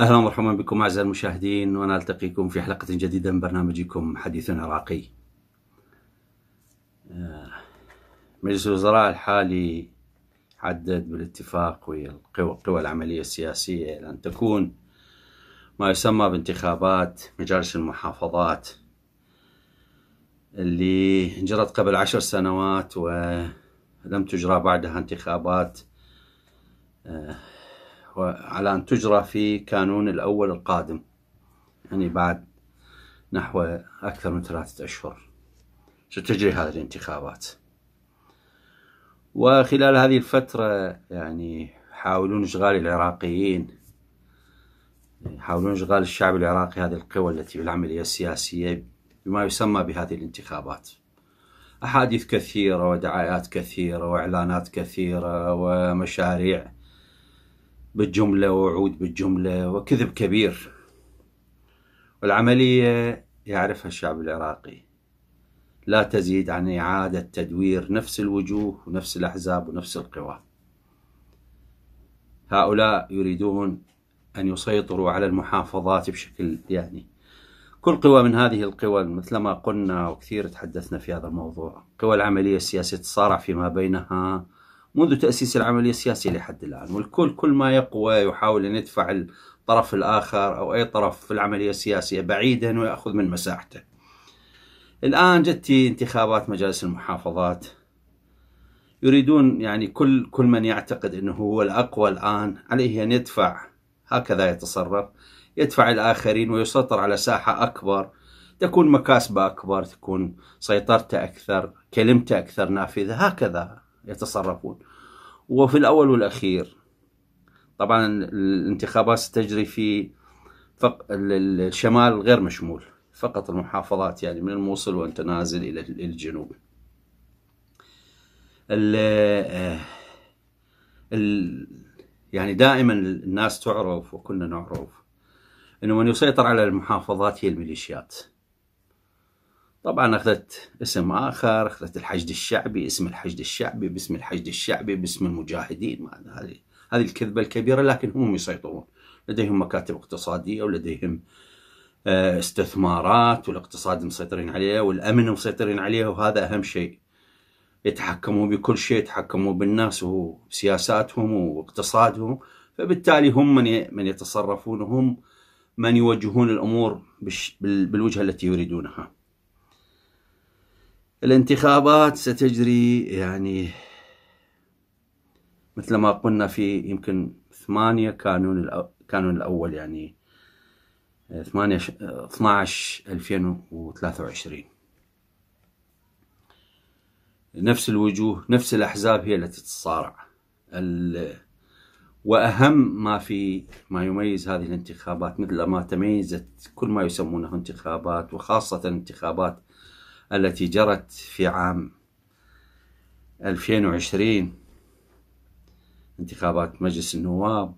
اهلا ومرحبا بكم اعزائي المشاهدين وانا التقيكم في حلقه جديده من برنامجكم حديث عراقي. آه، مجلس الوزراء الحالي حدد بالاتفاق ويا القوى العملية السياسية إلى أن تكون ما يسمى بانتخابات مجالس المحافظات اللي جرت قبل عشر سنوات ولم تجرى بعدها انتخابات آه، وعلى أن تجرى في كانون الأول القادم يعني بعد نحو أكثر من ثلاثة أشهر ستجري هذه الانتخابات وخلال هذه الفترة يعني يحاولون إشغال العراقيين يحاولون إشغال الشعب العراقي هذه القوى التي في العملية السياسية بما يسمى بهذه الانتخابات أحاديث كثيرة ودعايات كثيرة وإعلانات كثيرة ومشاريع بالجملة ووعود بالجملة وكذب كبير والعملية يعرفها الشعب العراقي لا تزيد عن إعادة تدوير نفس الوجوه ونفس الأحزاب ونفس القوى هؤلاء يريدون أن يسيطروا على المحافظات بشكل يعني كل قوى من هذه القوى مثل ما قلنا وكثير تحدثنا في هذا الموضوع قوى العملية السياسية تصارع فيما بينها منذ تأسيس العملية السياسية لحد الآن والكل كل ما يقوى يحاول أن يدفع الطرف الآخر أو أي طرف في العملية السياسية بعيدا ويأخذ من مساحته الآن جت انتخابات مجالس المحافظات يريدون يعني كل كل من يعتقد أنه هو الأقوى الآن عليه أن يدفع هكذا يتصرف يدفع الآخرين ويسيطر على ساحة أكبر تكون مكاسبه أكبر تكون سيطرته أكثر كلمته أكثر نافذة هكذا يتصرفون وفي الأول والأخير طبعا الانتخابات ستجري في الشمال غير مشمول فقط المحافظات يعني من الموصل وانت نازل الى الجنوب آه، ال يعني دائما الناس تعرف وكنا نعرف انه من يسيطر على المحافظات هي الميليشيات طبعا اخذت اسم اخر اخذت الحشد الشعبي اسم الحشد الشعبي باسم الحشد الشعبي باسم المجاهدين هذه هذه الكذبه الكبيره لكن هم يسيطرون لديهم مكاتب اقتصاديه ولديهم آه، استثمارات والاقتصاد مسيطرين عليه والأمن مسيطرين عليه وهذا أهم شيء يتحكموا بكل شيء يتحكموا بالناس وسياساتهم واقتصادهم فبالتالي هم من من يتصرفون وهم من يوجهون الأمور بالوجهة التي يريدونها الانتخابات ستجري يعني مثل ما قلنا في يمكن ثمانية كانون الأول كانون الأول يعني 8 12 2023 نفس الوجوه نفس الأحزاب هي التي تتصارع وأهم ما في ما يميز هذه الانتخابات مثل ما تميزت كل ما يسمونه انتخابات وخاصة الانتخابات التي جرت في عام 2020 انتخابات مجلس النواب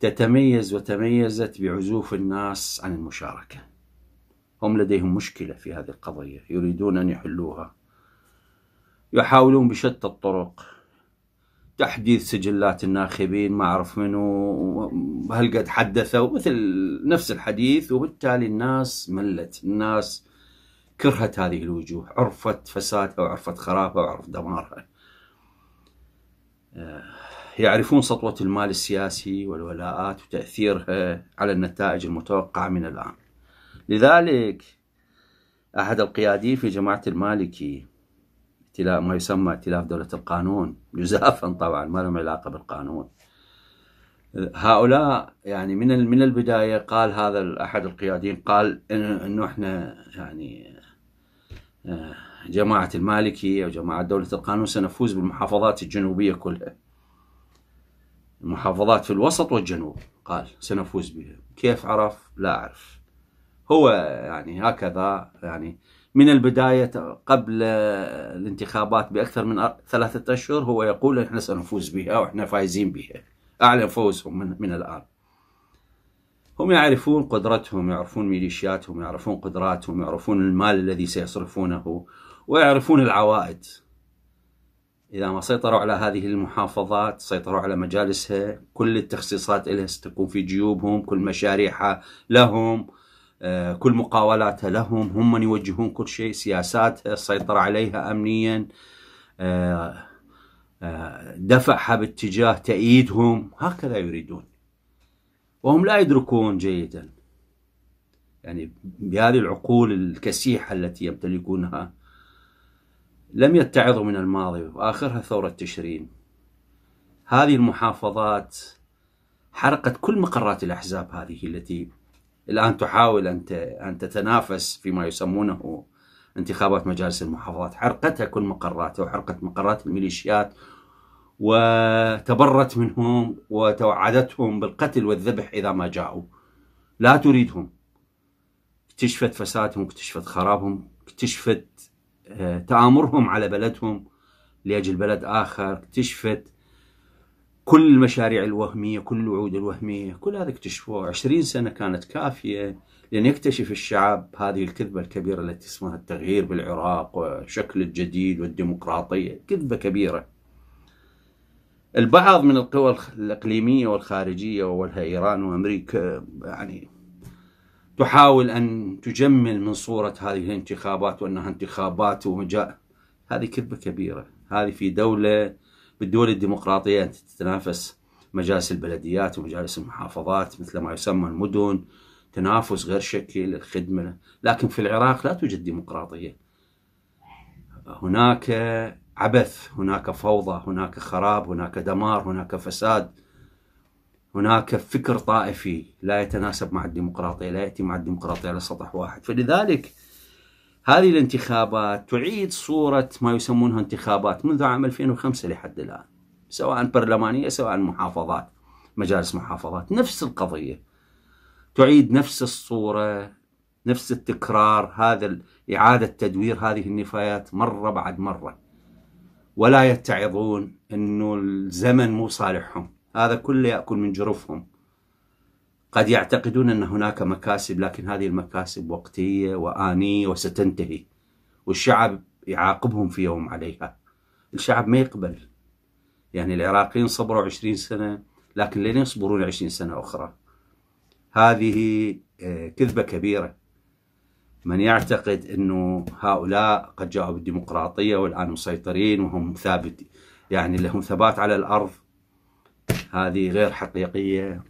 تتميز وتميزت بعزوف الناس عن المشاركة هم لديهم مشكلة في هذه القضية يريدون أن يحلوها يحاولون بشتى الطرق تحديث سجلات الناخبين ما أعرف منو هل قد حدثوا مثل نفس الحديث وبالتالي الناس ملت الناس كرهت هذه الوجوه عرفت فسادها وعرفت خرابها وعرفت دمارها آه، يعرفون سطوة المال السياسي والولاءات وتأثيرها على النتائج المتوقعة من الآن لذلك أحد القياديين في جماعة المالكي ما يسمى ائتلاف دولة القانون جزافا طبعا ما لهم علاقة بالقانون هؤلاء يعني من من البداية قال هذا أحد القياديين قال إنه إحنا يعني آه، جماعة المالكي أو جماعة دولة القانون سنفوز بالمحافظات الجنوبية كلها المحافظات في الوسط والجنوب قال سنفوز بها كيف عرف لا أعرف هو يعني هكذا يعني من البداية قبل الانتخابات بأكثر من ثلاثة أشهر هو يقول إحنا سنفوز بها وإحنا فايزين بها أعلن فوزهم من, من الآن هم يعرفون قدرتهم يعرفون ميليشياتهم يعرفون قدراتهم يعرفون المال الذي سيصرفونه ويعرفون العوائد إذا ما سيطروا على هذه المحافظات سيطروا على مجالسها كل التخصيصات لها ستكون في جيوبهم كل مشاريعها لهم آه، كل مقاولاتها لهم هم من يوجهون كل شيء سياساتها السيطرة عليها أمنيا آه، آه، دفعها باتجاه تأييدهم هكذا يريدون وهم لا يدركون جيدا يعني بهذه العقول الكسيحة التي يمتلكونها لم يتعظوا من الماضي وآخرها ثورة تشرين هذه المحافظات حرقت كل مقرات الأحزاب هذه التي الآن تحاول أن أن تتنافس فيما يسمونه انتخابات مجالس المحافظات حرقتها كل مقراتها وحرقت مقرات الميليشيات وتبرت منهم وتوعدتهم بالقتل والذبح إذا ما جاءوا لا تريدهم اكتشفت فسادهم اكتشفت خرابهم اكتشفت آه، تآمرهم على بلدهم لأجل بلد آخر اكتشفت كل المشاريع الوهمية كل الوعود الوهمية كل هذا اكتشفوه عشرين سنة كانت كافية لأن يكتشف الشعب هذه الكذبة الكبيرة التي اسمها التغيير بالعراق والشكل الجديد والديمقراطية كذبة كبيرة البعض من القوى الإقليمية والخارجية أولها إيران وأمريكا يعني تحاول أن تجمل من صورة هذه الانتخابات وأنها انتخابات ومجاء هذه كذبة كبيرة هذه في دولة بالدول الديمقراطية أنت تتنافس مجالس البلديات ومجالس المحافظات مثل ما يسمى المدن تنافس غير شكل الخدمة لكن في العراق لا توجد ديمقراطية هناك عبث هناك فوضى هناك خراب هناك دمار هناك فساد هناك فكر طائفي لا يتناسب مع الديمقراطية لا يأتي مع الديمقراطية على سطح واحد فلذلك هذه الانتخابات تعيد صورة ما يسمونها انتخابات منذ عام 2005 لحد الآن سواء برلمانية سواء محافظات مجالس محافظات نفس القضية تعيد نفس الصورة نفس التكرار هذا إعادة تدوير هذه النفايات مرة بعد مرة ولا يتعظون أنه الزمن مو صالحهم هذا كله يأكل من جرفهم قد يعتقدون أن هناك مكاسب لكن هذه المكاسب وقتية وآنية وستنتهي والشعب يعاقبهم في يوم عليها الشعب ما يقبل يعني العراقيين صبروا 20 سنة لكن لن يصبرون 20 سنة أخرى هذه آه، كذبة كبيرة من يعتقد أنه هؤلاء قد جاءوا بالديمقراطية والآن مسيطرين وهم ثابت يعني لهم ثبات على الأرض هذه غير حقيقية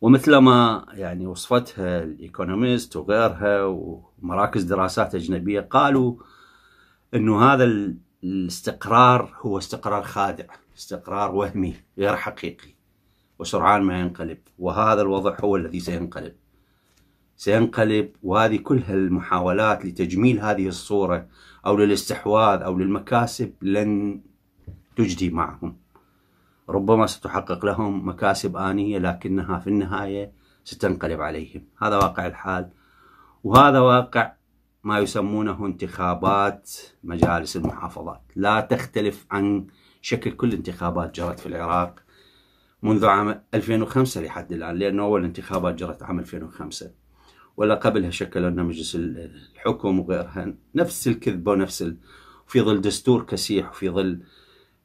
ومثلما يعني وصفتها الايكونوميست وغيرها ومراكز دراسات أجنبية قالوا أنه هذا الاستقرار هو استقرار خادع استقرار وهمي غير حقيقي وسرعان ما ينقلب وهذا الوضع هو الذي سينقلب سينقلب وهذه كلها المحاولات لتجميل هذه الصورة أو للاستحواذ أو للمكاسب لن تجدي معهم ربما ستحقق لهم مكاسب آنية لكنها في النهاية ستنقلب عليهم هذا واقع الحال وهذا واقع ما يسمونه انتخابات مجالس المحافظات لا تختلف عن شكل كل انتخابات جرت في العراق منذ عام 2005 لحد الآن لأنه أول انتخابات جرت عام 2005 ولا قبلها شكلوا لنا مجلس الحكم وغيرها نفس الكذبة ونفس ال... في ظل دستور كسيح وفي ظل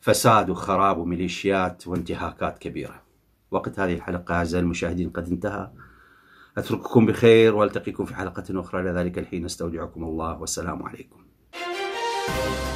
فساد وخراب وميليشيات وانتهاكات كبيرة وقت هذه الحلقة أعزائي المشاهدين قد انتهى أترككم بخير وألتقيكم في حلقة أخرى لذلك الحين استودعكم الله والسلام عليكم